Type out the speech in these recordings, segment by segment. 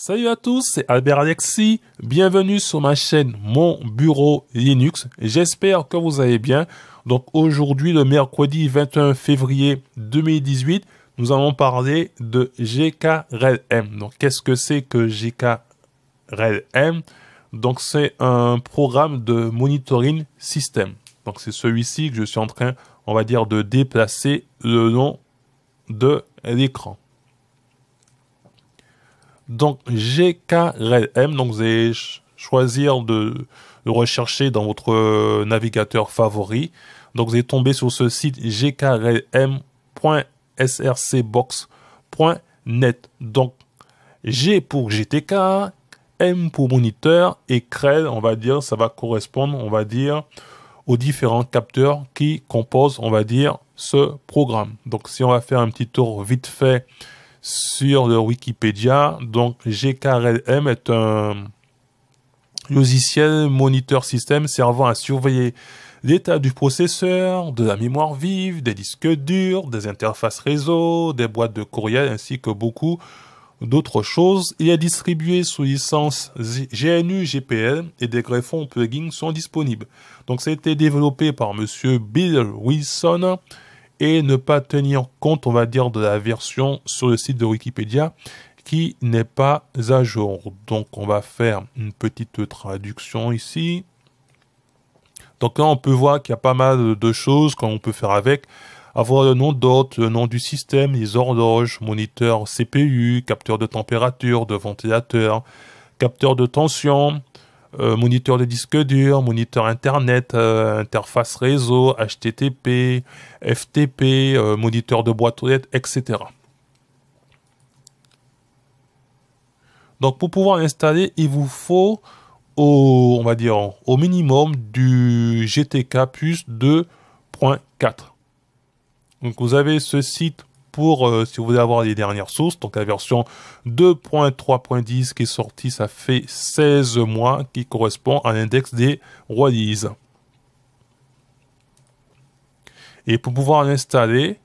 Salut à tous, c'est Albert Alexis. Bienvenue sur ma chaîne Mon Bureau Linux. J'espère que vous allez bien. Donc aujourd'hui, le mercredi 21 février 2018, nous allons parler de GKRLM. Donc qu'est-ce que c'est que GKRLM Donc c'est un programme de monitoring système. Donc c'est celui-ci que je suis en train, on va dire, de déplacer le long de l'écran. Donc GKRELM, donc vous allez choisir de, rechercher dans votre euh, navigateur favori. Donc vous allez tomber sur ce site gkredm.srcbox.net Donc G pour GTK, M pour moniteur et CREL, on va dire, ça va correspondre, on va dire, aux différents capteurs qui composent, on va dire, ce programme. Donc si on va faire un petit tour vite fait sur le Wikipédia. Donc GKRLM est un logiciel moniteur système servant à surveiller l'état du processeur, de la mémoire vive, des disques durs, des interfaces réseau, des boîtes de courriel ainsi que beaucoup d'autres choses. Il est distribué sous licence GNU GPL et des greffons plugins sont disponibles. Donc ça a été développé par monsieur Bill Wilson et ne pas tenir compte, on va dire, de la version sur le site de Wikipédia qui n'est pas à jour. Donc on va faire une petite traduction ici. Donc là, on peut voir qu'il y a pas mal de choses qu'on peut faire avec. Avoir le nom d'hôte, le nom du système, les horloges, moniteur CPU, capteur de température, de ventilateur, capteur de tension, euh, moniteur de disque dur, moniteur internet, euh, interface réseau, HTTP, FTP, euh, moniteur de boîte aux lettres, etc. Donc pour pouvoir l'installer, il vous faut au, on va dire, au minimum du GTK plus 2.4. Donc vous avez ce site pour, euh, si vous voulez avoir les dernières sources, donc la version 2.3.10 qui est sortie, ça fait 16 mois, qui correspond à l'index des releases. Et pour pouvoir l'installer,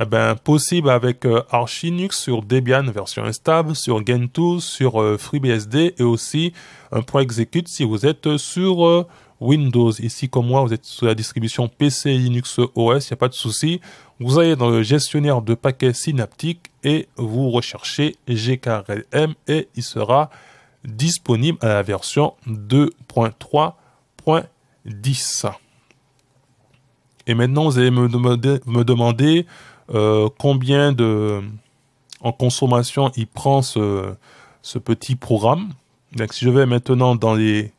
eh ben, possible avec euh, Archinux sur Debian version instable, sur Gentoo, sur euh, FreeBSD et aussi un point exécute si vous êtes sur Windows. Ici, comme moi, vous êtes sur la distribution PC Linux OS, il n'y a pas de souci. Vous allez dans le gestionnaire de paquets Synaptic et vous recherchez GKRM et il sera disponible à la version 2.3.10. Et maintenant, vous allez me demander, euh, combien de en consommation il prend ce, ce petit programme. Donc, si je vais maintenant dans les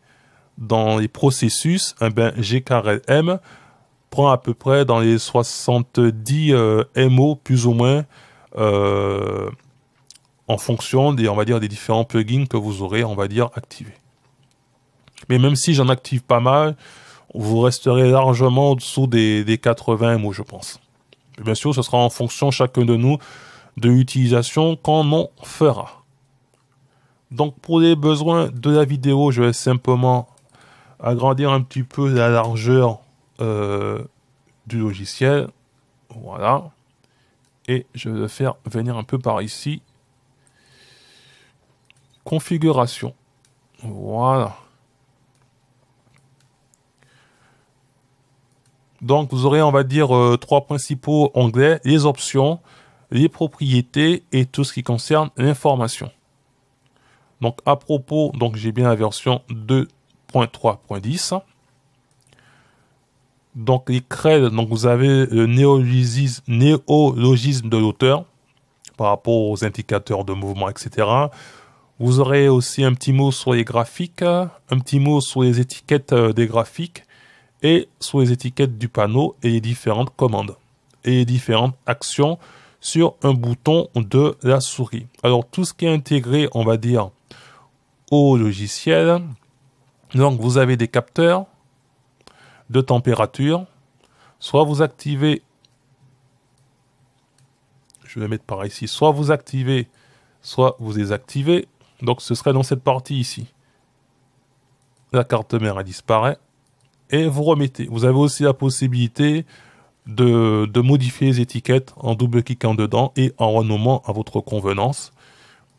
dans les processus, eh ben, prend à peu près dans les 70 euh, MO plus ou moins euh, en fonction des, on va dire, des différents plugins que vous aurez, on va dire, activés. Mais même si j'en active pas mal, vous resterez largement au-dessous des, 80 MO, je pense. bien sûr, ce sera en fonction chacun de nous de l'utilisation qu'on en fera. Donc pour les besoins de la vidéo, je vais simplement agrandir un petit peu la largeur euh, du logiciel. Voilà. Et je vais le faire venir un peu par ici. Configuration. Voilà. Donc vous aurez, on va dire, euh, trois principaux onglets, les options, les propriétés et tout ce qui concerne l'information. Donc à propos, donc j'ai bien la version 2 3.10 Donc, les crée, donc vous avez le néologisme, néologisme de l'auteur par rapport aux indicateurs de mouvement, etc. Vous aurez aussi un petit mot sur les graphiques, un petit mot sur les étiquettes euh, des graphiques et sur les étiquettes du panneau et les différentes commandes et différentes actions sur un bouton de la souris. Alors tout ce qui est intégré, on va dire, au logiciel, donc vous avez des capteurs de température. Soit vous activez, je vais mettre par ici, soit vous activez, soit vous désactivez. Donc ce serait dans cette partie ici. La carte mère a disparaît et vous remettez. Vous avez aussi la possibilité de, de modifier les étiquettes en double-cliquant dedans et en renommant à votre convenance.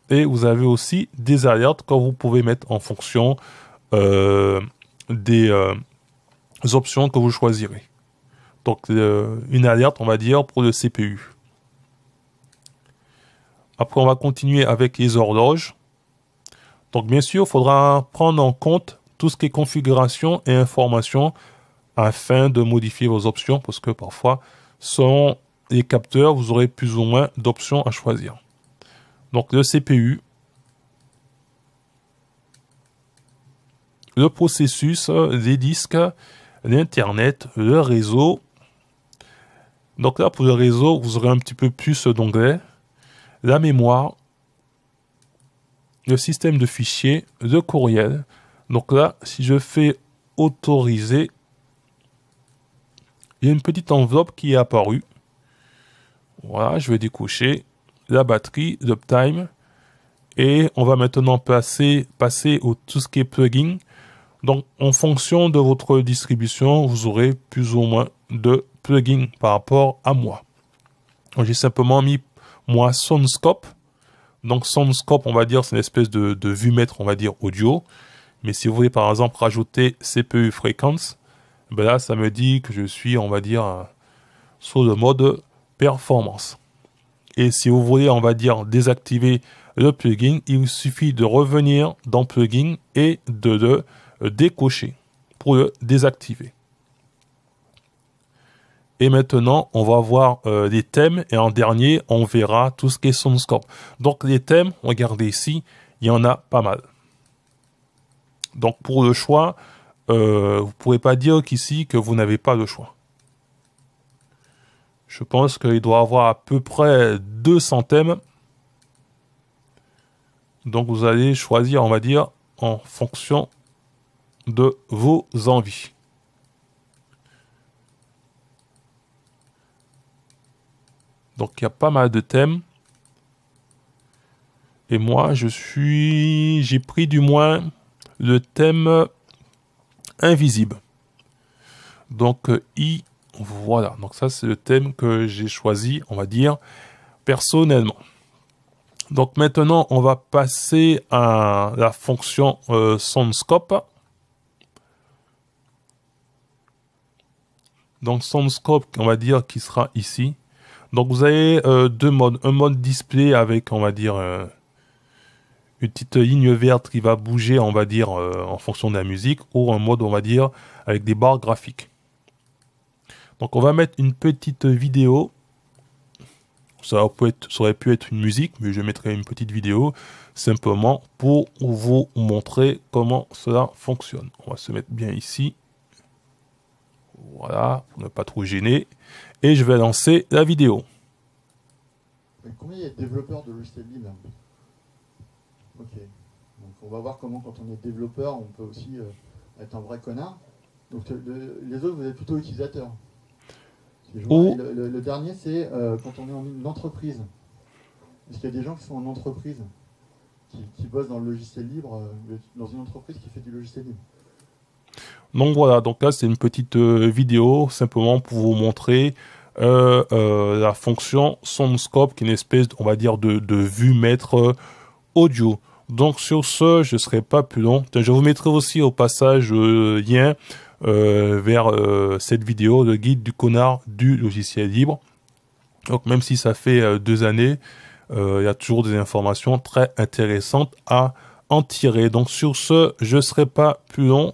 Et vous avez aussi des alertes que vous pouvez mettre en fonction euh, des euh, options que vous choisirez. Donc euh, une alerte, on va dire, pour le CPU. Après, on va continuer avec les horloges. Donc, bien sûr, il faudra prendre en compte tout ce qui est configuration et information afin de modifier vos options parce que parfois, selon les capteurs, vous aurez plus ou moins d'options à choisir. Donc, le CPU, le processus des disques, l'Internet, le réseau. Donc là, pour le réseau, vous aurez un petit peu plus d'onglets. La mémoire, le système de fichiers, le courriel. Donc là, si je fais autoriser, il y a une petite enveloppe qui est apparue. Voilà, je vais décocher la batterie, l'uptime. Et on va maintenant passer, passer au tout ce qui est plugin. Donc, en fonction de votre distribution, vous aurez plus ou moins de plugins par rapport à moi. J'ai simplement mis, moi, Soundscope. Donc, Soundscope, on va dire, c'est une espèce de, de vue mètre, on va dire, audio. Mais si vous voulez, par exemple, rajouter CPU Frequence, ben là, ça me dit que je suis, on va dire, sur le mode performance. Et si vous voulez, on va dire, désactiver le plugin, il suffit de revenir dans plugin et de le euh, décocher pour le euh, désactiver. Et maintenant, on va voir les euh, thèmes. Et en dernier, on verra tout ce qui est son scope. Donc, les thèmes, regardez ici, il y en a pas mal. Donc, pour le choix, vous ne pouvez pas dire qu'ici que vous n'avez pas le choix. Je pense qu'il doit avoir à peu près 200 thèmes. Donc, vous allez choisir, on va dire, en fonction de vos envies. Donc il y a pas mal de thèmes. Et moi, je suis, j'ai pris du moins le thème invisible. Donc euh, I, voilà. Donc ça, c'est le thème que j'ai choisi, on va dire, personnellement. Donc maintenant, on va passer à la fonction euh, SoundScope. Donc Soundscope, on va dire, qui sera ici. Donc vous avez euh, deux modes. Un mode display avec, on va dire, euh, une petite ligne verte qui va bouger, on va dire, euh, en fonction de la musique. Ou un mode, on va dire, avec des barres graphiques. Donc on va mettre une petite vidéo. Ça, peut être, ça aurait pu être une musique, mais je mettrai une petite vidéo simplement pour vous montrer comment cela fonctionne. On va se mettre bien ici. Voilà, pour ne pas trop gêner. Et je vais lancer la vidéo. Combien il y a de développeurs de logiciels hein libres Ok. Donc on va voir comment, quand on est développeur, on peut aussi euh, être un vrai connard. Donc euh, les autres, vous êtes plutôt utilisateurs. Le, dernier, c'est euh, quand on est en entreprise. Est-ce qu'il y a des gens qui sont en entreprise, qui, bossent dans le logiciel libre, dans une entreprise qui fait du logiciel libre donc voilà, donc là c'est une petite euh, vidéo simplement pour vous montrer euh, euh, la fonction SoundScope qui est une espèce, on va dire, de, vue maître audio. Donc sur ce, je ne serai pas plus long. Je vous mettrai aussi au passage euh, lien vers cette vidéo, le guide du connard du logiciel libre. Donc même si ça fait deux années, il y a toujours des informations très intéressantes à en tirer. Donc sur ce, je ne serai pas plus long.